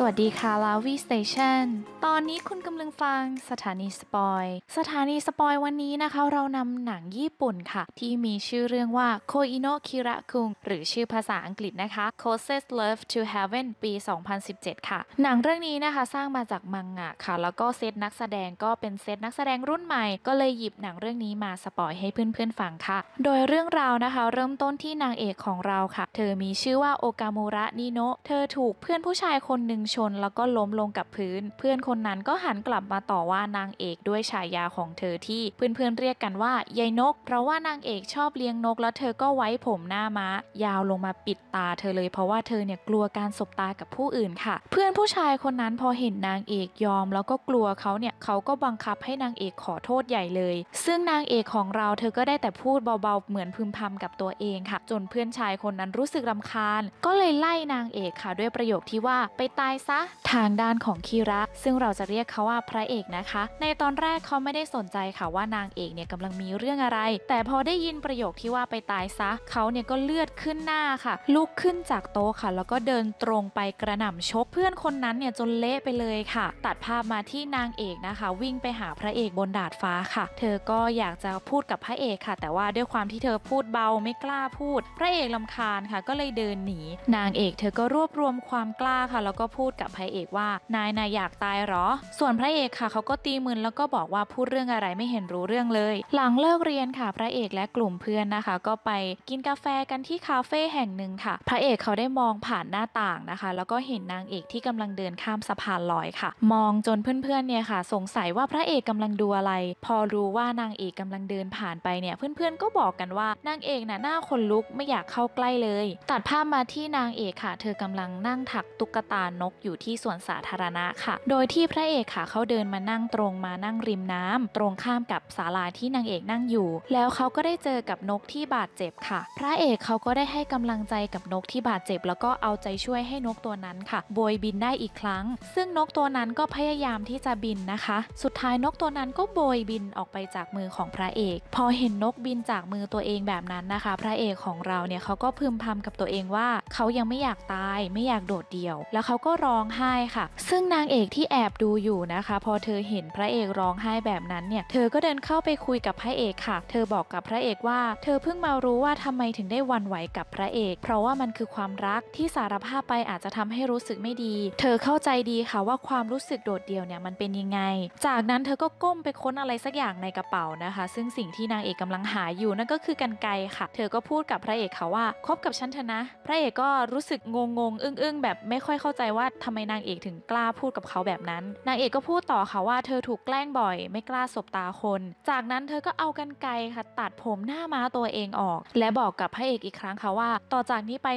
สวัสดีค่ะลาวีสเตชันตอนนี้คุณกำลังฟังสถานีสปอย สถานีสปอยวันนี้นะคะ เรานำหนังญี่ปุ่นค่ะ ที่มีชื่อเรื่องว่าโคอิโนคิระคุงหรือชื่อภาษาอังกฤษนะคะ c o s e s Love to Heaven ปี 2017 ค่ะ หนังเรื่องนี้นะคะสร้างมาจากมังงะค่ะ แล้วก็เซตนักแสดงก็เป็นเซตนักแสดงรุ่นใหม่ก็เลยหยิบหนังเรื่องนี้มาสปอยให้เพื่อนๆฟังค่ะ โดยเรื่องราวนะคะ เริ่มต้นที่นางเอกของเราค่ะ เธอมีชื่อว่าโอกามูระนิโนะเธอถูกเพื่อนผู้ชายคนหนึ่งชนแล้วก็ล้มลงกับพื้น เพื่อนคนนั้นก็หันกลับมาต่อว่านางเอกด้วยฉายาของเธอที่เพื่อนๆเรียกกันว่ายายนก เพราะว่านางเอกชอบเลี้ยงนก แล้วเธอก็ไว้ผมหน้าม้ายาวลงมาปิดตา เธอเลย เพราะว่าเธอเนี่ยกลัวการสบตากับผู้อื่นค่ะ เพื่อนผู้ชายคนนั้นพอเห็นนางเอกยอม แล้วก็กลัวเขาเนี่ยเขาก็บังคับให้นางเอกขอโทษใหญ่เลย ซึ่งนางเอกของเราเธอก็ได้แต่พูดเบาๆเหมือนพึมพำกับตัวเองค่ะ จนเพื่อนชายคนนั้นรู้สึกรำคาญ ก็เลยไล่นางเอกค่ะ ด้วยประโยคที่ว่าไปตายซะทางด้านของคีระซึ่งเราจะเรียกเขาว่าพระเอกนะคะ ในตอนแรกเขาไม่ได้สนใจค่ะว่านางเอกเนี่ยกำลังมีเรื่องอะไร แต่พอได้ยินประโยคที่ว่าไปตายซะเขาเนี่ยก็เลือดขึ้นหน้าค่ะลุกขึ้นจากโต๊ะค่ะ แล้วก็เดินตรงไปกระหน่ำชกเพื่อนคนนั้นเนี่ยจนเละไปเลยค่ะ ตัดภาพมาที่นางเอกนะคะ วิ่งไปหาพระเอกบนดาดฟ้าค่ะ เธอก็อยากจะพูดกับพระเอกค่ะ แต่ว่าด้วยความที่เธอพูดเบาไม่กล้าพูด พระเอกลำคาญค่ะก็เลยเดินหนี นางเอกเธอก็รวบรวมความกล้าค่ะแล้วก็พูดูดกับพระเอกว่า นายนายอยากตายหรอส่วนพระเอกค่ะเขาก็ตีมือแล้วก็บอกว่าพูดเรื่องอะไรไม่เห็นรู้เรื่องเลย หลังเลิกเรียนค่ะ พระเอกและกลุ่มเพื่อนนะคะ ก็ไปกินกาแฟกันที่คาเฟ่แห่งหนึ่งค่ะ พระเอกเขาได้มองผ่านหน้าต่างนะคะ แล้วก็เห็นนางเอกที่กำลังเดินข้ามสะพานลอยค่ะ มองจนเพื่อนๆเนี่ยค่ะ สงสัยว่าพระเอกกำลังดูอะไร พอรู้ว่านางเอกกำลังเดินผ่านไปเนี่ยเพื่อนๆก็บอกกันว่านางเอกน่ะหน้าคนลุกไม่อยากเข้าใกล้เลย ตัดภาพมาที่นางเอกค่ะ เธอกำลังนั่งถักตุ๊กตานกอยู่ที่สวนสาธารณะค่ะ โดยที่พระเอกค่ะเขาเดินมานั่งตรงมานั่งริมน้ำ ตรงข้ามกับศาลาที่นางเอกนั่งอยู่ แล้วเขาก็ได้เจอกับนกที่บาดเจ็บค่ะ พระเอกเขาก็ได้ให้กำลังใจกับนกที่บาดเจ็บ แล้วก็เอาใจช่วยให้นกตัวนั้นค่ะโบยบินได้อีกครั้ง ซึ่งนกตัวนั้นก็พยายามที่จะบินนะคะ สุดท้ายนกตัวนั้นก็โบยบินออกไปจากมือของพระเอก พอเห็นนกบินจากมือตัวเองแบบนั้นนะคะ พระเอกของเราเนี่ยเขาก็พึมพำกับตัวเองว่า เขายังไม่อยากตายไม่อยากโดดเดี่ยว แล้วเขาก็ร้องไห้ค่ะ ซึ่งนางเอกที่แอบดูอยู่นะคะ พอเธอเห็นพระเอกร้องไห้แบบนั้นเนี่ยเธอก็เดินเข้าไปคุยกับพระเอกค่ะ เธอบอกกับพระเอกว่า เธอเพิ่งมารู้ว่าทำไมถึงได้วันไหวกับพระเอก เพราะว่ามันคือความรักที่สารภาพไปอาจจะทำให้รู้สึกไม่ดี เธอเข้าใจดีค่ะว่าความรู้สึกโดดเดี่ยวเนี่ยมันเป็นยังไง จากนั้นเธอก็ก้มไปค้นอะไรสักอย่างในกระเป๋านะคะ ซึ่งสิ่งที่นางเอกกำลังหาอยู่นั่นก็คือกันไกค่ะ เธอก็พูดกับพระเอกค่ะว่าคบกับฉันเถอะนะ พระเอกก็รู้สึกงงงอึ้งๆแบบไม่ค่อยเข้าใจว่าาทำไมนางเอกถึงกล้าพูดกับเขาแบบนั้น นางเอกก็พูดต่อค่ะว่าเธอถูกแกล้งบ่อยไม่กล้าสบตาคน จากนั้นเธอก็เอากันไกลค่ะตัดผมหน้าม้าตัวเองออก และบอกกับพระเอกอีกครั้งค่ะว่า ต่อจากนี้ไป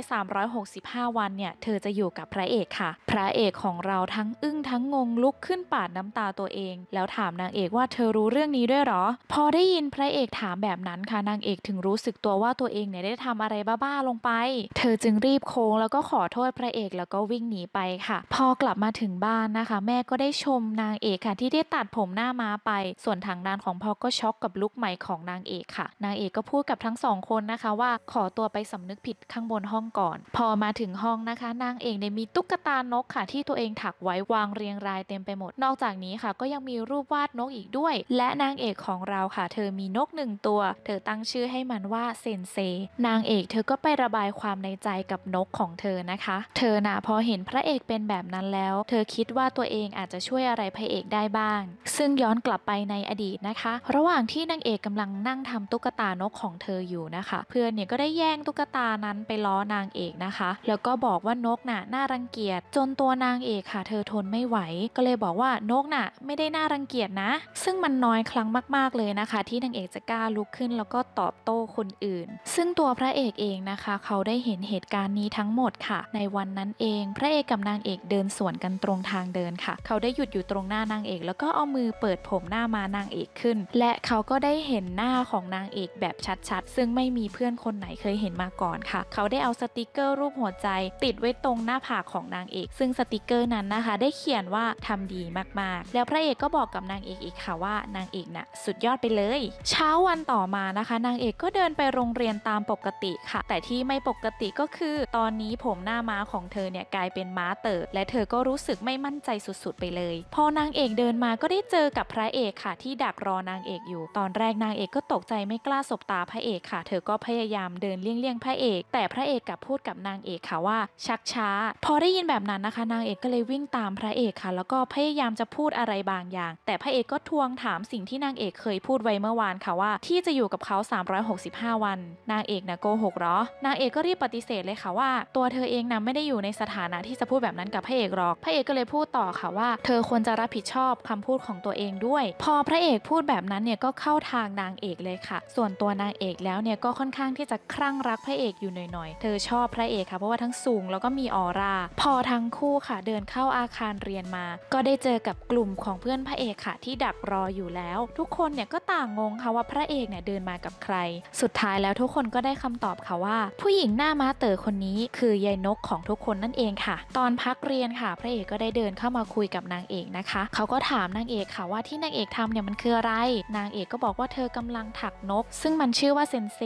365 วันเนี่ย เธอจะอยู่กับพระเอกค่ะ พระเอกของเราทั้งอึ้งทั้งงงลุกขึ้นปาดน้ำตาตัวเอง แล้วถามนางเอกว่าเธอรู้เรื่องนี้ด้วยหรอ พอได้ยินพระเอกถามแบบนั้นค่ะนางเอกถึงรู้สึกตัวว่าตัวเองเนี่ยได้ทำอะไรบ้าๆลงไป เธอจึงรีบโค้งแล้วก็ขอโทษพระเอกแล้วก็วิ่งหนีไปค่ะพอกลับมาถึงบ้านนะคะ แม่ก็ได้ชมนางเอกค่ะที่ได้ตัดผมหน้าม้าไป ส่วนทางด้านของพ่อก็ช็อกกับลุกใหม่ของนางเอกค่ะ นางเอกก็พูดกับทั้งสองคนนะคะ ว่าขอตัวไปสำนึกผิดข้างบนห้องก่อน พอมาถึงห้องนะคะ นางเอกไน้มีตุ๊กตานกค่ะ ที่ตัวเองถักไว้วางเรียงรายเต็มไปหมดนอกจากนี้ค่ะ ก็ยังมีรูปวาดนกอีกด้วย และนางเอกของเราค่ะ เธอมีนกหนึ่งตัวเธอตั้งชื่อให้มันว่าเซนเซนางเอกเธอก็ไประบายความในใจกับนกของเธอนะคะ เธอนะพอเห็นพระเอกเป็นแบบนั้นแล้ว เธอคิดว่าตัวเองอาจจะช่วยอะไรพระเอกได้บ้าง ซึ่งย้อนกลับไปในอดีตนะคะ ระหว่างที่นางเอกกำลังนั่งทำตุ๊กตานกของเธออยู่นะคะเพื่อนเนี่ยก็ได้แย่งตุ๊กตานั้นไปล้อนางเอกนะคะ แล้วก็บอกว่านกน่ะน่ารังเกียจ จนตัวนางเอกค่ะ เธอทนไม่ไหว ก็เลยบอกว่านกน่ะไม่ได้น่ารังเกียจนะ ซึ่งมันน้อยครั้งมากๆเลยนะคะ ที่นางเอกจะกล้าลุกขึ้น แล้วก็ตอบโต้คนอื่น ซึ่งตัวพระเอกเองนะคะ เขาได้เห็นเหตุการณ์นี้ทั้งหมดค่ะ ในวันนั้นเอง พระเอกกับนางางเอกเดินสวนกันตรงทางเดินค่ะ เขาได้หยุดอยู่ตรงหน้านางเอก แล้วก็เอามือเปิดผมหน้ามานางเอกขึ้น และเขาก็ได้เห็นหน้าของนางเอกแบบชัดๆ ซึ่งไม่มีเพื่อนคนไหนเคยเห็นมาก่อนค่ะ เขาได้เอาสติกเกอร์รูปหัวใจ ติดไว้ตรงหน้าผากของนางเอก ซึ่งสติกเกอร์นั้นนะคะ ได้เขียนว่าทำดีมากๆ แล้วพระเอกก็บอกกับนางเอกอีกค่ะ ว่านางเอกนะ่ะสุดยอดไปเลย เช้าวันต่อมานะคะ นางเอกก็เดินไปโรงเรียนตามปกติค่ะ แต่ที่ไม่ปกติก็คือตอนนี้ผมหน้าม้าของเธอเนี่ยกลายเป็นม้าเตติดและเธอก็รู้สึกไม่มั่นใจสุดๆไปเลย พอนางเอกเดินมาก็ได้เจอกับพระเอกค่ะ ที่ดักรอนางเอกอยู่ ตอนแรกนางเอกก็ตกใจไม่กล้าสบตาพระเอกค่ะ เธอก็พยายามเดินเลี่ยงๆพระเอก แต่พระเอกกับพูดกับนางเอกค่ะว่า ชักช้า พอได้ยินแบบนั้นนะคะนางเอกก็เลยวิ่งตามพระเอกค่ะ แล้วก็พยายามจะพูดอะไรบางอย่าง แต่พระเอกก็ทวงถามสิ่งที่นางเอกเคยพูดไว้เมื่อวานค่ะว่า ที่จะอยู่กับเขา 365 วัน นางเอกนะโกหกหรอนางเอกก็รีบปฏิเสธเลยค่ะว่า ตัวเธอเองนะไม่ได้อยู่ในสถานะที่จะพูดแบบนั้นกับพระเอกหรอก พระเอกก็เลยพูดต่อค่ะว่า เธอควรจะรับผิดชอบคำพูดของตัวเองด้วย พอพระเอกพูดแบบนั้นเนี่ยก็เข้าทางนางเอกเลยค่ะ ส่วนตัวนางเอกแล้วเนี่ยก็ค่อนข้างที่จะคลั่งรักพระเอกอยู่หน่อยๆ เธอชอบพระเอกค่ะเพราะว่าทั้งสูงแล้วก็มีออร่า พอทั้งคู่ค่ะ เดินเข้าอาคารเรียนมา ก็ได้เจอกับกลุ่มของเพื่อนพระเอกค่ะ ที่ดักรออยู่แล้ว ทุกคนเนี่ยก็ต่างงงค่ะว่าพระเอกเนี่ยเดินมากับใคร สุดท้ายแล้วทุกคนก็ได้คำตอบค่ะว่า ผู้หญิงหน้าม้าเต๋อคนนี้คือยายนกของทุกคนนั่นเองค่ะ ตอนภพักเรียนค่ะ พระเอกก็ได้เดินเข้ามาคุยกับนางเอกนะคะ เขาก็ถามนางเอกค่ะว่าที่นางเอกทำเนี่ยมันคืออะไร นางเอกก็บอกว่าเธอกำลังถักนก ซึ่งมันชื่อว่าเซนเซ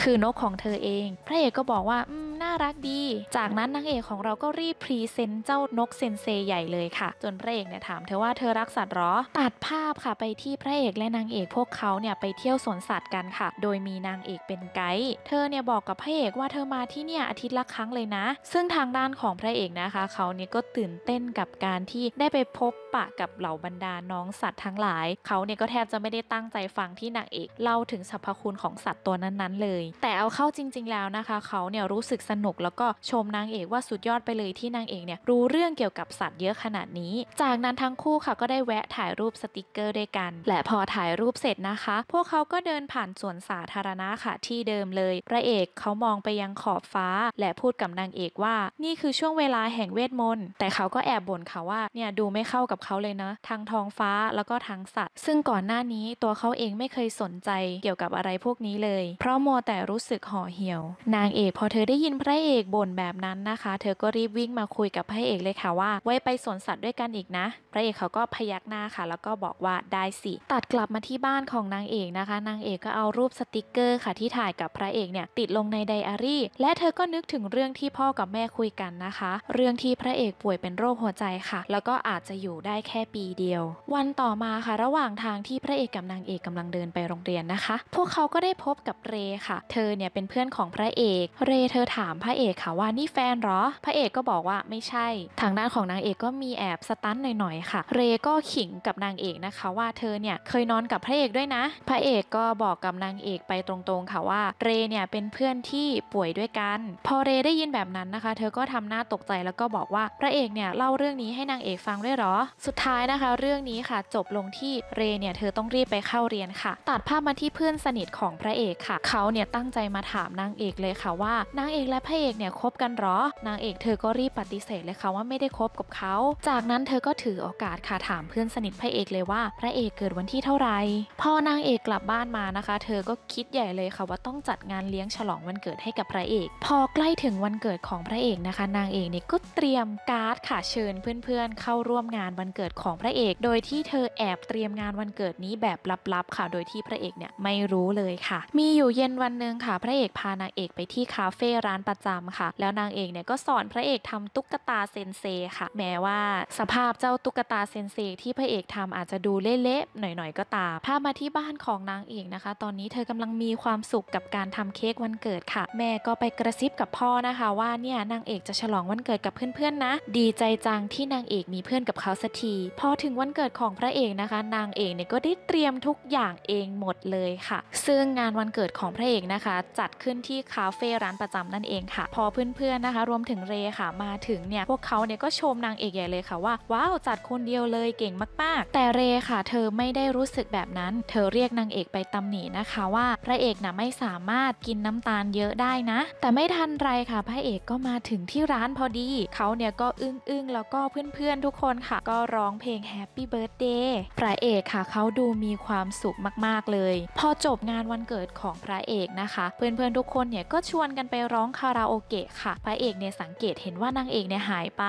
คือนกของเธอเอง พระเอกก็บอกว่าอืมน่ารักดี จากนั้นนางเอกของเราก็รีบพรีเซนต์เจ้านกเซนเซใหญ่เลยค่ะจนพระเอกเนี่ยถามเธอว่าเธอรักสัตว์หรอตัดภาพค่ะไปที่พระเอกและนางเอกพวกเขาเนี่ยไปเที่ยวสวนสัตว์กันค่ะ โดยมีนางเอกเป็นไกด์เธอเนี่ยบอกกับพระเอกว่าเธอมาที่เนี่ยอาทิตย์ละครั้งเลยนะ ซึ่งทางด้านของพระเอกนะคะเขาเนี่ยก็ตื่นเต้นกับการที่ได้ไปพบปะกับเหล่าบรรดาน้องสัตว์ทั้งหลาย เขาเนี่ยก็แทบจะไม่ได้ตั้งใจฟังที่นางเอกเล่าถึงสรรพคุณของสัตว์ตัวนั้นๆเลย แต่เอาเข้าจริง ๆแล้วนะคะเขาเนี่ยรู้สึกสนกแล้วก็ชมนางเอกว่าสุดยอดไปเลยที่นางเอกเนี่ยรู้เรื่องเกี่ยวกับสัตว์เยอะขนาดนี้ จากนั้นทั้งคู่ค่ะก็ได้แวะถ่ายรูปสติกเกอร์ด้วยกัน และพอถ่ายรูปเสร็จนะคะ พวกเขาก็เดินผ่านสวนสาธารณะค่ะที่เดิมเลยพระเอกเขามองไปยังขอบฟ้าและพูดกับนางเอกว่านี่คือช่วงเวลาแห่งเวทมนต์แต่เขาก็แอบบ่นค่ะว่าเนี่ยดูไม่เข้ากับเขาเลยนะทั้งท้องฟ้าแล้วก็ทั้งสัตว์ ซึ่งก่อนหน้านี้ตัวเขาเองไม่เคยสนใจเกี่ยวกับอะไรพวกนี้เลย เพราะมัวแต่รู้สึกห่อเหี่ยว นางเอกพอเธอได้ยินเพพระเอกบ่นแบบนั้นนะคะ เธอก็รีบวิ่งมาคุยกับพระเอกเลยค่ะว่า ไว้ไปสวนสัตว์ด้วยกันอีกนะ พระเอกเขาก็พยักหน้าค่ะ แล้วก็บอกว่าได้สิตัดกลับมาที่บ้านของนางเอกนะคะ นางเอกก็เอารูปสติกเกอร์ค่ะที่ถ่ายกับพระเอกเนี่ยติดลงในไดอารี่และเธอก็นึกถึงเรื่องที่พ่อกับแม่คุยกันนะคะ เรื่องที่พระเอกป่วยเป็นโรคหัวใจค่ะ แล้วก็อาจจะอยู่ได้แค่ปีเดียว วันต่อมาค่ะ ระหว่างทางที่พระเอกกับนางเอกกำลังเดินไปโรงเรียนนะคะพวกเขาก็ได้พบกับเรค่ะ เธอเนี่ยเป็นเพื่อนของพระเอก เรเธอถามามพระเอกค่ะว่านี่แฟนหรอ พระเอกก็บอกว่าไม่ใช่ ทางด้านของนางเอกก็มีแอบสตัน หน่อยๆค่ะ เรก็ขิงกับนางเอกนะคะว่าเธอเนี่ยเคยนอนกับพระเอกด้วยนะ พระเอกก็บอกกับนางเอกไปตรงๆค่ะว่าเรเนี่ยเป็นเพื่อนที่ป่วยด้วยกัน พอเรได้ยินแบบนั้นนะคะ เธอก็ทำหน้าตกใจแล้วก็บอกว่าพระเอกเนี่ยเล่าเรื่องนี้ให้นางเอกฟังด้วยหรอสุดท้ายนะคะ เรื่องนี้ค่ะจบลงที่เรเนี่ยเธอต้องรีบไปเข้าเรียนค่ะ ตัดภาพมาที่เพื่อนสนิทของพระเอกค่ะเขาเนี่ยตั้งใจมาถามนางเอกเลยค่ะว่านางเอกและพระเอกเนี่ยคบกันหรอ นางเอกเธอก็รีบปฏิเสธเลยค่ะว่าไม่ได้คบกับเขา จากนั้นเธอก็ถือโอกาสค่ะถามเพื่อนสนิทพระเอกเลยว่าพระเอกเกิดวันที่เท่าไหร่ พอนางเอกกลับบ้านมานะคะ เธอก็คิดใหญ่เลยค่ะว่าต้องจัดงานเลี้ยงฉลองวันเกิดให้กับพระเอก พอใกล้ถึงวันเกิดของพระเอกนะคะนางเอกเนี่ยก็เตรียมการ์ดค่ะเชิญเพื่อน ๆ เข้าร่วมงานวันเกิดของพระเอก โดยที่เธอแอบเตรียมงานวันเกิดนี้แบบลับๆค่ะโดยที่พระเอกเนี่ยไม่รู้เลยค่ะ มีอยู่เย็นวันหนึ่งค่ะพระเอกพานางเอกไปที่คาเฟ่ร้านปาจำค่ะแล้วนางเอกเนี่ยก็สอนพระเอกทำตุ๊กตาเซนเซค่ะ แม้ว่าสภาพเจ้าตุ๊กตาเซนเซที่พระเอกทำอาจจะดูเละๆหน่อยๆก็ตามพามาที่บ้านของนางเอกนะคะ ตอนนี้เธอกำลังมีความสุขกับการทำเค้กวันเกิดค่ะ แม่ก็ไปกระซิบกับพ่อนะคะว่าเนี่ยนางเอกจะฉลองวันเกิดกับเพื่อนๆนะดีใจจังที่นางเอกมีเพื่อนกับเขาสักทีพอถึงวันเกิดของพระเอกนะคะ นางเอกเนี่ยก็ได้เตรียมทุกอย่างเองหมดเลยค่ะ ซึ่งงานวันเกิดของพระเอกนะคะจัดขึ้นที่คาเฟ่ร้านประจำนั่นเองค่ะพอเพื่อนๆนะคะรวมถึงเรค่ะมาถึงเนี่ยพวกเขาเนี่ยก็ชมนางเอกใหญ่เลยค่ะ ว่าว้าว จัดคนเดียวเลยเก่งมากๆ แต่เรค่ะ เธอไม่ได้รู้สึกแบบนั้น เธอเรียกนางเอกไปตำหนินะคะว่า พระเอกนะไม่สามารถกินน้ำตาลเยอะได้นะ แต่ไม่ทันไรค่ะพระเอกก็มาถึงที่ร้านพอดี เขาเนี่ยก็อึ้งอึ้งแล้วก็เพื่อนๆทุกคนค่ะ ก็ร้องเพลงแฮปปี้เบิร์ t เดย์พระเอกค่ะเขาดูมีความสุขมากๆเลย พอจบงานวันเกิดของพระเอกนะคะ เพื่อนๆทุกคนเนี่ยก็ชวนกันไปร้องคาราโอเกะค่ะพระเอกเนี่ยสังเกตเห็นว่านางเอกเนี่ยหายไป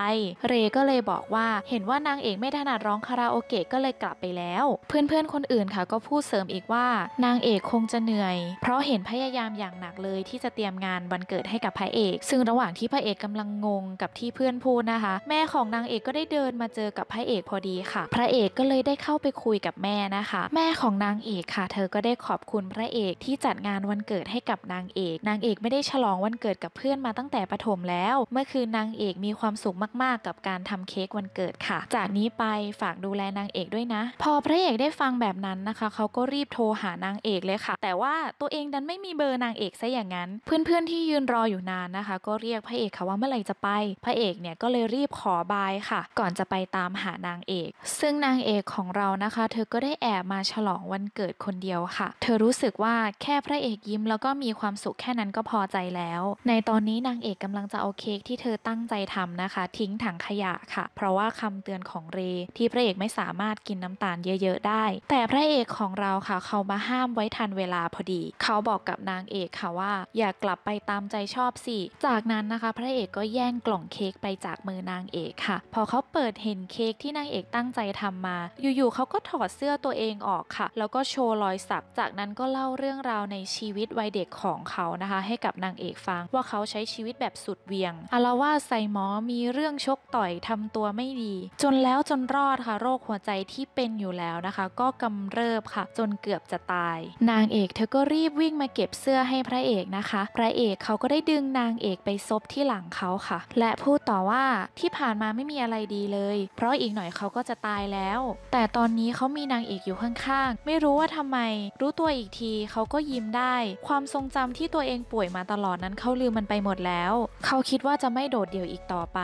เรก็เลยบอกว่าเห็นว่านางเอกไม่ถนัดร้องคาราโอเกะก็เลยกลับไปแล้ว เพื่อนๆคนอื่นค่ะก็พูดเสริมอีกว่านางเอกคงจะเหนื่อย เพราะเห็นพยายามอย่างหนักเลยที่จะเตรียมงานวันเกิดให้กับพระเอก ซึ่งระหว่างที่พระเอกกำลังงงกับที่เพื่อนพูดนะคะ แม่ของนางเอกก็ได้เดินมาเจอกับพระเอกพอดีค่ะ พระเอกก็เลยได้เข้าไปคุยกับแม่นะคะ แม่ของนางเอกค่ะ เธอก็ได้ขอบคุณพระเอกที่จัดงานวันเกิดให้กับนางเอก นางเอกไม่ได้ฉลองวันเกิดกับเพื่อนมาตั้งแต่ประถมแล้ว เมื่อคืนนางเอกมีความสุขมากๆกับการทำเค้กวันเกิดค่ะ จากนี้ไปฝากดูแลนางเอกด้วยนะ พอพระเอกได้ฟังแบบนั้นนะคะ เขาก็รีบโทรหานางเอกเลยค่ะ แต่ว่าตัวเองดันไม่มีเบอร์นางเอกซะอย่างนั้น เพื่อนๆที่ยืนรออยู่นานนะคะ ก็เรียกพระเอกค่ะว่าเมื่อไหร่จะไป พระเอกเนี่ยก็เลยรีบขอบายค่ะ ก่อนจะไปตามหานางเอก ซึ่งนางเอกของเรานะคะ เธอก็ได้แอบมาฉลองวันเกิดคนเดียวค่ะ เธอรู้สึกว่าแค่พระเอกยิ้มแล้วก็มีความสุขแค่นั้นก็พอใจแล้วในในตอนนี้นางเอกกำลังจะเอาเค้กที่เธอตั้งใจทำนะคะ ทิ้งถังขยะค่ะ เพราะว่าคำเตือนของเร ที่พระเอกไม่สามารถกินน้ำตาลเยอะ ๆ ได้ แต่พระเอกของเราค่ะเขามาห้ามไว้ทันเวลาพอดี เขาบอกกับนางเอกค่ะว่าอย่ากลับไปตามใจชอบสิจากนั้นนะคะ พระเอกก็แย่งกล่องเค้กไปจากมือนางเอกค่ะ พอเขาเปิดเห็นเค้กที่นางเอกตั้งใจทำมา อยู่ๆเขาก็ถอดเสื้อตัวเองออกค่ะ แล้วก็โชว์รอยสักจากนั้นก็เล่าเรื่องราวในชีวิตวัยเด็กของเขานะคะ ให้กับนางเอกฟังว่าเขาใช้ชีวิตแบบสุดเวียงอาลาวาใส่หมอมีเรื่องชกต่อยทำตัวไม่ดี จนแล้วจนรอดค่ะโรคหัวใจที่เป็นอยู่แล้วนะคะ ก็กำเริบค่ะ จนเกือบจะตาย นางเอกเธอก็รีบวิ่งมาเก็บเสื้อให้พระเอกนะคะพระเอกเขาก็ได้ดึงนางเอกไปซบที่หลังเขาค่ะ และพูดต่อว่าที่ผ่านมาไม่มีอะไรดีเลย เพราะอีกหน่อยเขาก็จะตายแล้ว แต่ตอนนี้เขามีนางเอกอยู่ข้างๆไม่รู้ว่าทำไม รู้ตัวอีกทีเขาก็ยิ้มได้ ความทรงจำที่ตัวเองป่วยมาตลอดนั้นเขาลืมมันไปหมดแล้ว เขาคิดว่าจะไม่โดดเดี่ยวอีกต่อไป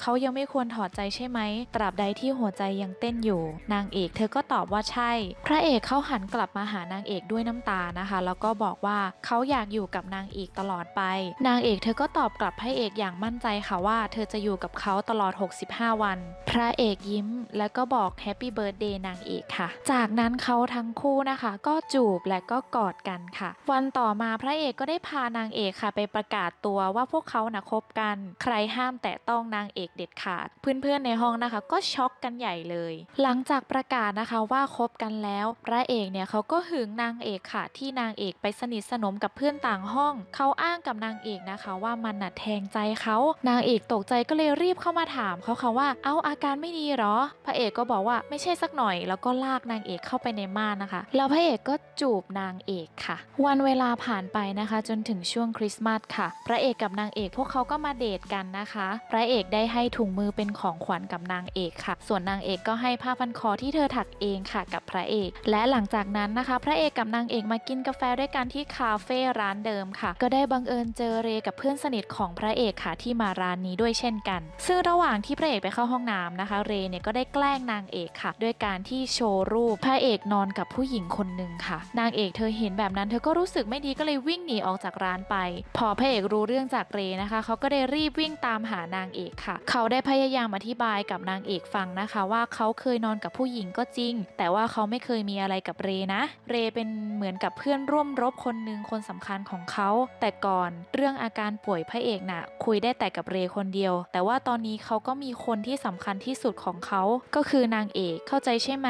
เขายังไม่ควรถอดใจใช่ไหม ตราบใดที่หัวใจยังเต้นอยู่ นางเอกเธอก็ตอบว่าใช่ พระเอกเขาหันกลับมาหานางเอกด้วยน้ำตานะคะ แล้วก็บอกว่าเขาอยากอยู่กับนางเอกตลอดไป นางเอก เธอก็ตอบกลับพระเอกอย่างมั่นใจค่ะว่า เธอจะอยู่กับเขาตลอด 65 วัน พระเอกยิ้ม แล้วก็บอกแฮปปี้เบิร์ดเดย์นางเอกค่ะ จากนั้นเขาทั้งคู่นะคะ ก็จูบและก็กอดกันค่ะ วันต่อมาพระเอกก็ได้พานางเอกค่ะ ไปประกาศตัวว่าพวกเขานะคบกัน ใครห้ามแตะต้องนางเอกเด็ดขาด เพื่อนๆในห้องนะคะ ก็ช็อกกันใหญ่เลย หลังจากประกาศนะคะว่าคบกันแล้ว พระเอกเนี่ยเขาก็หึงนางเอกค่ะ ที่นางเอกไปสนิทสนมกับเพื่อนต่างห้อง เขาอ้างกับนางเอกนะคะ ว่ามันน่ะแทงใจเขา นางเอกตกใจก็เลยรีบเข้ามาถามเขาค่ะว่า เอาอาการไม่ดีหรอ พระเอกก็บอกว่าไม่ใช่สักหน่อย แล้วก็ลากนางเอกเข้าไปในม่านนะคะแล้วพระเอกก็จูบนางเอกค่ะ วันเวลาผ่านไปนะคะ จนถึงช่วงคริสต์มาสค่ะพระเอกกับนางเอกพวกเขาก็มาเดทกันนะคะ พระเอกได้ให้ถุงมือเป็นของขวัญกับนางเอกค่ะ ส่วนนางเอกก็ให้ผ้าพันคอที่เธอถักเองค่ะ กับพระเอก และหลังจากนั้นนะคะ พระเอกกับนางเอกมากินกาแฟด้วยกันที่คาเฟ่ร้านเดิมค่ะ ก็ได้บังเอิญเจอเรกับเพื่อนสนิทของพระเอกค่ะ ที่มาร้านนี้ด้วยเช่นกันซึ่งระหว่างที่พระเอกไปเข้าห้องน้ำนะคะ เรเนี่ยก็ได้แกล้งนางเอกค่ะ ด้วยการที่โชว์รูป พระเอกนอนกับผู้หญิงคนหนึ่งค่ะ นางเอกเธอเห็นแบบนั้นเธอก็รู้สึกไม่ดีก็เลยวิ่งหนีออกจากร้านไป พอพระเอกรูู้เรื่องจากเรนะคะเขาก็ได้รีบวิ่งตามหานางเอกค่ะ เขาได้พยายามอธิบายกับนางเอกฟังนะคะ ว่าเขาเคยนอนกับผู้หญิงก็จริง แต่ว่าเขาไม่เคยมีอะไรกับเรนะ เรเป็นเหมือนกับเพื่อนร่วมรบคนหนึ่งคนสำคัญของเขา แต่ก่อนเรื่องอาการป่วยพระเอกนะ่ะ คุยได้แต่กับเรคนเดียว แต่ว่าตอนนี้เขาก็มีคนที่สำคัญที่สุดของเขา ก็คือนางเอกเข้าใจใช่ไหม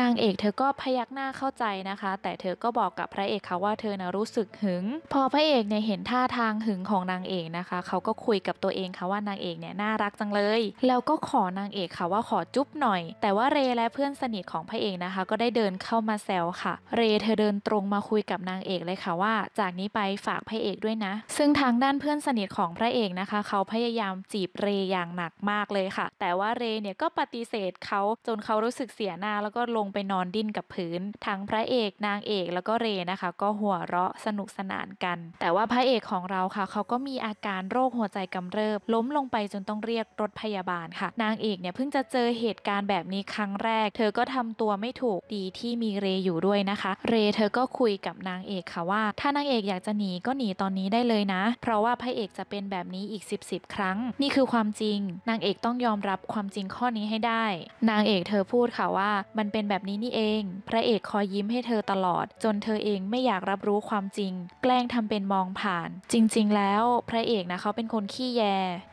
นางเอกเธอก็พยักหน้าเข้าใจนะคะ แต่เธอก็บอกกับพระเอกเขาว่าเธอนะรู้สึกหึง พอพระเอกเนี่ยเห็นท่าทางหึงของนางเอกนะคะเขาก็คุยกับตัวเองค่ะว่านางเอกเนี่ยน่ารักจังเลย แล้วก็ขอนางเอกค่ะว่าขอจุ๊บหน่อย แต่ว่าเรและเพื่อนสนิทของพระเอกนะคะ ก็ได้เดินเข้ามาแซวค่ะเรเธอเดินตรงมาคุยกับนางเอกเลยค่ะว่า จากนี้ไปฝากพระเอกด้วยนะ ซึ่งทางด้านเพื่อนสนิทของพระเอกนะคะเขาพยายามจีบเรอย่างหนักมากเลยค่ะ แต่ว่าเรเนี่ยก็ปฏิเสธเขาจนเขารู้สึกเสียหน้าแล้วก็ลงไปนอนดิ้นกับพื้น ทั้งพระเอก นางเอกแล้วก็เรนะคะ ก็หัวเราะสนุกสนานกัน แต่ว่าพระเอกของเราค่ะเขาก็มีอาการโรคหัวใจกำเริบ ล้มลงไปจนต้องเรียกรถพยาบาลค่ะ นางเอกเนี่ยเพิ่งจะเจอเหตุการณ์แบบนี้ครั้งแรก เธอก็ทำตัวไม่ถูกดีที่มีเรอยู่ด้วยนะคะ เรเธอก็คุยกับนางเอกค่ะว่า ถ้านางเอกอยากจะหนีก็หนีตอนนี้ได้เลยนะ เพราะว่าพระเอกจะเป็นแบบนี้อีก 10บสครั้ง นี่คือความจริง นางเอกต้องยอมรับความจริงข้อนี้ให้ได้ นางเอกเธอพูดค่ะว่า มันเป็นแบบนี้นี่เอง พระเอกคอยยิ้มให้เธอตลอด จนเธอเองไม่อยากรับรู้ความจริง แกล้งทำเป็นมองผ่านจริงๆแล้วแล้วพระเอกนะเขาเป็นคนขี้แย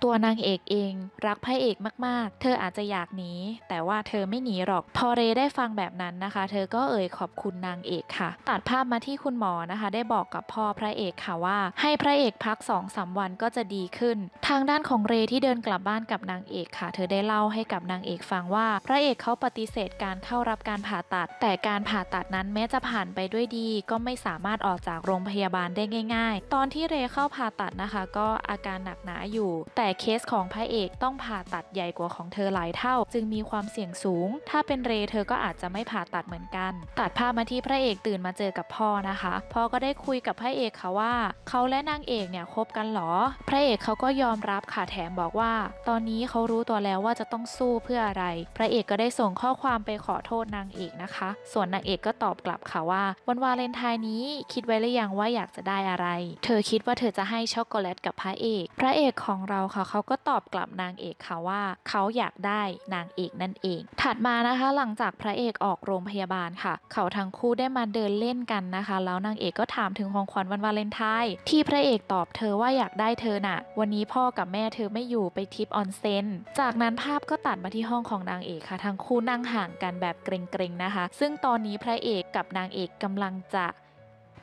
ตัวนางเอกเอง รักพระเอกมากๆ เธออาจจะอยากหนีแต่ว่าเธอไม่หนีหรอก พอเรได้ฟังแบบนั้นนะคะ เธอก็เอ่ยขอบคุณนางเอกค่ะ ตัดภาพมาที่คุณหมอนะคะ ได้บอกกับพ่อพระเอกค่ะว่า ให้พระเอกพักสองสาวันก็จะดีขึ้น ทางด้านของเรที่เดินกลับบ้านกับนางเอกค่ะ เธอได้เล่าให้กับนางเอกฟังว่า พระเอกเขาปฏิเสธการเข้ารับการผ่าตัด แต่การผ่าตัดนั้นแม้จะผ่านไปด้วยดีก็ไม่สามารถออกจากโรงพยาบาลได้ง่าย ๆ ตอนที่เรเข้าผ่าตัดนะคะก็อาการหนักหนาอยู่ แต่เคสของพระเอกต้องผ่าตัดใหญ่กว่าของเธอหลายเท่า จึงมีความเสี่ยงสูง ถ้าเป็นเรเธอก็อาจจะไม่ผ่าตัดเหมือนกัน ตัดภาพมาที่พระเอกตื่นมาเจอกับพ่อนะคะพ่อก็ได้คุยกับพระเอกค่ะว่าเขาและนางเอกเนี่ยคบกันหรอ พระเอกเขาก็ยอมรับค่ะแถมบอกว่า ตอนนี้เขารู้ตัวแล้วว่าจะต้องสู้เพื่ออะไร พระเอกก็ได้ส่งข้อความไปขอโทษนางเอกนะคะ ส่วนนางเอกก็ตอบกลับค่ะว่า วันวาเลนไทน์นี้คิดไว้หรือยังว่าอยากจะได้อะไร เธอคิดว่าเธอจะใหช็อกโกแลตกับพระเอก พระเอกของเราค่ะเขาก็ตอบกลับนางเอกค่ะว่า เขาอยากได้นางเอกนั่นเอง ถัดมานะคะ หลังจากพระเอกออกโรงพยาบาลค่ะ เขาทั้งคู่ได้มาเดินเล่นกันนะคะ แล้วนางเอกก็ถามถึงของขวัญวันวาเลนไทน์ที่พระเอกตอบเธอว่าอยากได้เธอน่ะ วันนี้พ่อกับแม่เธอไม่อยู่ไปทิปออนเซนจากนั้นภาพก็ตัดมาที่ห้องของนางเอกค่ะทั้งคู่นั่งห่างกันแบบเกรงๆนะคะ ซึ่งตอนนี้พระเอกกับนางเอกกำลังจะ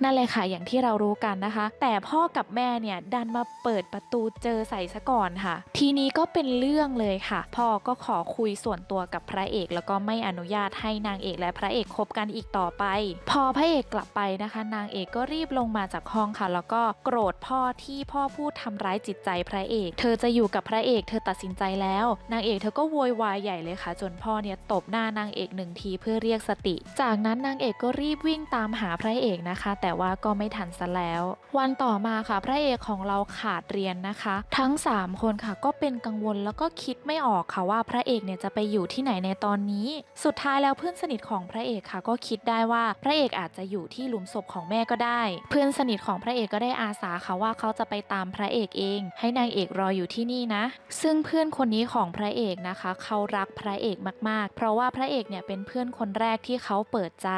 นั่นเลยค่ะอย่างที่เรารู้กันนะคะ แต่พ่อกับแม่เนี่ยดันมาเปิดประตูเจอใส่ซะก่อนค่ะ ทีนี้ก็เป็นเรื่องเลยค่ะ พ่อก็ขอคุยส่วนตัวกับพระเอก แล้วก็ไม่อนุญาตให้นางเอกและพระเอกคบกันอีกต่อไป พอพระเอกกลับไปนะคะ นางเอกก็รีบลงมาจากห้องค่ะแล้วก็โกรธพ่อที่พ่อพูดทำร้ายจิตใจพระเอก เธอจะอยู่กับพระเอกเธอตัดสินใจแล้ว นางเอกเธอก็โวยวายใหญ่เลยค่ะ จนพ่อเนี่ยตบหน้านางเอกหนึ่งทีเพื่อเรียกสติ จากนั้นนางเอกก็รีบวิ่งตามหาพระเอกนะคะแแต่ว่าก็ไม่ทันซะแล้ว วันต่อมาค่ะ พระเอกของเราขาดเรียนนะคะ ทั้ง 3 คนค่ะก็เป็นกังวลแล้วก็คิดไม่ออกค่ะว่าพระเอกเนี่ยจะไปอยู่ที่ไหนในตอนนี้ สุดท้ายแล้วเพื่อนสนิทของพระเอกค่ะ ก็คิดได้ว่าพระเอกอาจจะอยู่ที่หลุมศพของแม่ก็ได้ เพื่อนสนิทของพระเอกก็ได้อาสาค่ะว่าเขาจะไปตามพระเอกเอง ให้นางเอกรออยู่ที่นี่นะ ซึ่งเพื่อนคนนี้ของพระเอกนะคะ เขารักพระเอกมากๆ เพราะว่าพระเอกเนี่ยเป็นเพื่อนคนแรกที่เขาเปิดใจ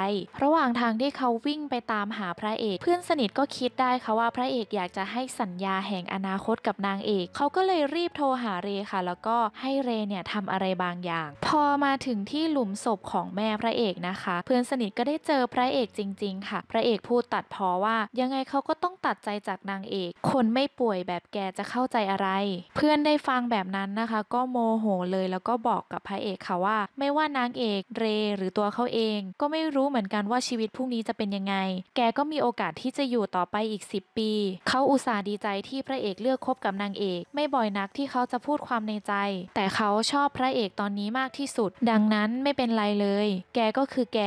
ระหว่างทางที่เขาวิ่งไปตามหาพระเอกเพื่อนสนิทก็คิดได้ค่ะว่าพระเอกอยากจะให้สัญญาแห่งอนาคตกับนางเอก เขาก็เลยรีบโทรหาเรค่ะแล้วก็ให้เรเนี่ยทำอะไรบางอย่าง พอมาถึงที่หลุมศพของแม่พระเอกนะคะ เพื่อนสนิทก็ได้เจอพระเอกจริงๆ ค่ะ พระเอกพูดตัดพอว่า ยังไงเขาก็ต้องตัดใจจากนางเอก คนไม่ป่วยแบบแกจะเข้าใจอะไร เพื่อนได้ฟังแบบนั้นนะคะก็โมโหเลยแล้วก็บอกกับพระเอกค่ะว่า ไม่ว่านางเอก เรหรือตัวเขาเอง ก็ไม่รู้เหมือนกันว่าชีวิตพรุ่งนี้จะเป็นยังไง แกก็มีโอกาสที่จะอยู่ต่อไปอีก10ปี เขาอุตส่าห์ดีใจที่พระเอกเลือกคบกับนางเอก ไม่บ่อยนักที่เขาจะพูดความในใจ แต่เขาชอบพระเอกตอนนี้มากที่สุด ดังนั้นไม่เป็นไรเลย แกก็คือแก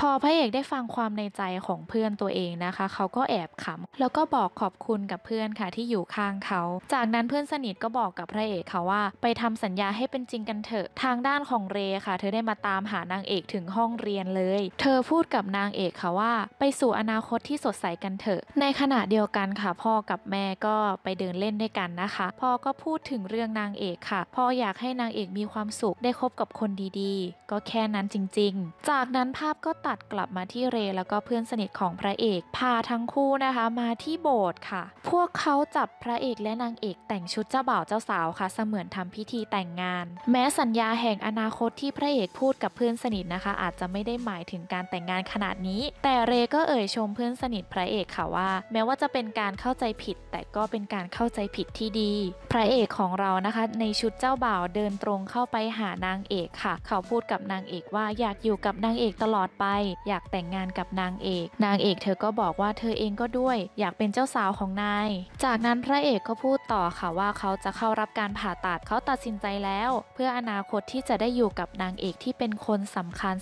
พอพระเอกได้ฟังความในใจของเพื่อนตัวเองนะคะ เขาก็แอบขำแล้วก็บอกขอบคุณกับเพื่อนค่ะ ที่อยู่ข้างเขา จากนั้นเพื่อนสนิทก็บอกกับพระเอกเขาว่า ไปทำสัญญาให้เป็นจริงกันเถอะ ทางด้านของเรค่ะ เธอได้มาตามหานางเอกถึงห้องเรียนเลย เธอพูดกับนางเอกค่ะว่า ไปสู่อนาคตที่สดใสกันเถอะ ในขณะเดียวกันค่ะ พ่อกับแม่ก็ไปเดินเล่นด้วยกันนะคะ พ่อก็พูดถึงเรื่องนางเอกค่ะ พ่ออยากให้นางเอกมีความสุขได้คบกับคนดี ๆ ก็แค่นั้นจริง ๆ จากนั้นภาพก็ตัดกลับมาที่เรแล้วก็เพื่อนสนิทของพระเอก พาทั้งคู่นะคะ มาที่โบสถ์ค่ะ พวกเขาจับพระเอกและนางเอก แต่งชุดเจ้าบ่าวเจ้าสาวค่ะเสมือนทำพิธีแต่งงาน แม้สัญญาแห่งอนาคตที่พระเอกพูดกับเพื่อนสนิทนะคะ อาจจะไม่ได้หมายถึงการแต่งงานขนาดนี้ แต่เรก็เอ่ยชมเพื่อนอนสนิทพระเอกค่ะว่า แม้ว่าจะเป็นการเข้าใจผิด แต่ก็เป็นการเข้าใจผิดที่ดี พระเอกของเรานะคะ ในชุดเจ้าบ่าวเดินตรงเข้าไปหานางเอกค่ะ เขาพูดกับนางเอกว่าอยากอยู่กับนางเอกตลอดไป อยากแต่งงานกับนางเอก นางเอก เธอก็บอกว่าเธอเองก็ด้วย อยากเป็นเจ้าสาวของนาย จากนั้นพระเอกก็พูดต่อค่ะว่าเขาจะเข้ารับการผ่าตัดเขาตัดสินใจแล้ว เพื่ออนาคตที่จะได้อยู่กับนางเอกที่เป็นคนสำคัญ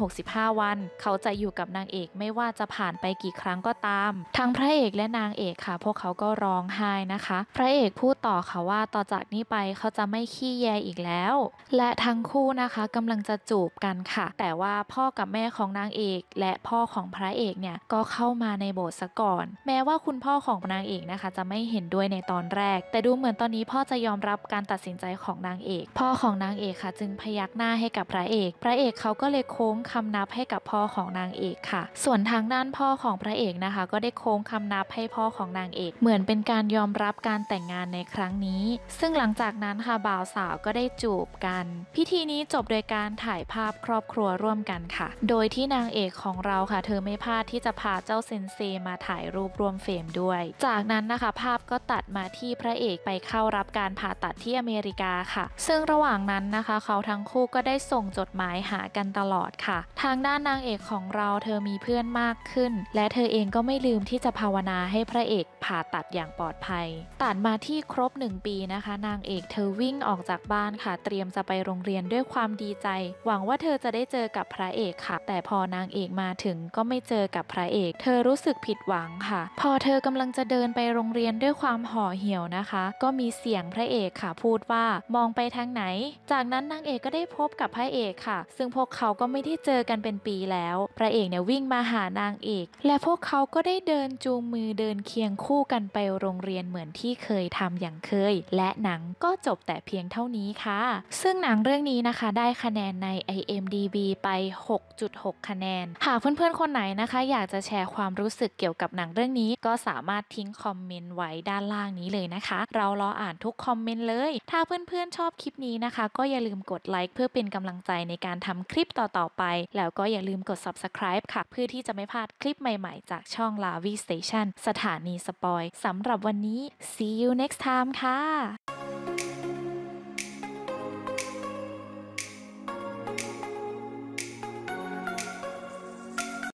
365 วัน เขาจะอยู่กับนางเอกไม่ว่าจะผ่านไปกี่ี่ครั้งก็ตามทั้งพระเอกและนางเอกค่ะ พวกเขาก็ร้องไห้นะคะ พระเอกพูดต่อค่ะว่า ต่อจากนี้ไปเขาจะไม่ขี้แยอีกแล้ว และทั้งคู่นะคะกำลังจะจูบกันค่ะ แต่ว่าพ่อกับแม่ของนางเอก และพ่อของพระเอกเนี่ยก็เข้ามาในโบสถ์ซะก่อน แม้ว่าคุณพ่อของนางเอกนะคะ จะไม่เห็นด้วยในตอนแรก แต่ดูเหมือนตอนนี้พ่อจะยอมรับการตัดสินใจของนางเอก พ่อของนางเอกค่ะ จึงพยักหน้าให้กับพระเอก พระเอกเขาก็เลยโค้งคำนับให้กับพ่อของนางเอกค่ะ ส่วนทางด้านพ่อของของพระเอกนะคะก็ได้โค้งคำนับให้พ่อของนางเอกเหมือนเป็นการยอมรับการแต่งงานในครั้งนี้ ซึ่งหลังจากนั้นค่ะบ่าวสาวก็ได้จูบกัน พิธีนี้จบโดยการถ่ายภาพครอบครัวร่วมกันค่ะ โดยที่นางเอกของเราค่ะ เธอไม่พลาดที่จะพาเจ้าเซนเซมาถ่ายรูปรวมเฟรมด้วย จากนั้นนะคะ ภาพก็ตัดมาที่พระเอกไปเข้ารับการผ่าตัดที่อเมริกาค่ะ ซึ่งระหว่างนั้นนะคะเขาทั้งคู่ก็ได้ส่งจดหมายหากันตลอดค่ะ ทางด้านนางเอกของเราเธอมีเพื่อนมากขึ้นและเธอเองก็ไม่ลืมที่จะภาวนาให้พระเอก ผ่าตัดอย่างปลอดภัยตัดมาที่ครบหนึ่งปีนะคะนางเอกเธอวิ่งออกจากบ้านค่ะ เตรียมจะไปโรงเรียนด้วยความดีใจ หวังว่าเธอจะได้เจอกับพระเอกค่ะ แต่พอนางเอกมาถึงก็ไม่เจอกับพระเอก เธอรู้สึกผิดหวังค่ะ พอเธอกำลังจะเดินไปโรงเรียนด้วยความห่อเหี่ยวนะคะ ก็มีเสียงพระเอกค่ะ พูดว่ามองไปทางไหน จากนั้นนางเอกก็ได้พบกับพระเอกค่ะ ซึ่งพวกเขาก็ไม่ได้เจอกันเป็นปีแล้ว พระเอกเนี่ยวิ่งมาหานางเอกและพวกเขาก็ได้เดินจูงมือเดินเคียงคู่กันไปโรงเรียนเหมือนที่เคยทำอย่างเคย และหนังก็จบแต่เพียงเท่านี้ค่ะ ซึ่งหนังเรื่องนี้นะคะ ได้คะแนนใน IMDB ไป 6.6 คะแนนหากเพื่อนๆ คนไหนนะคะ อยากจะแชร์ความรู้สึกเกี่ยวกับหนังเรื่องนี้ ก็สามารถทิ้งคอมเมนต์ไว้ด้านล่างนี้เลยนะคะ เรารออ่านทุกคอมเมนต์เลย ถ้าเพื่อนๆชอบคลิปนี้นะคะ ก็อย่าลืมกดไลค์เพื่อเป็นกำลังใจในการทำคลิปต่อๆไป แล้วก็อย่าลืมกด subscribe ค่ะเพื่อที่จะไม่พลาดคลิปใหม่ใหม่จากช่อง Lavi Station สถานีสปอยสำหรับวันนี้ see you next time ค่ะ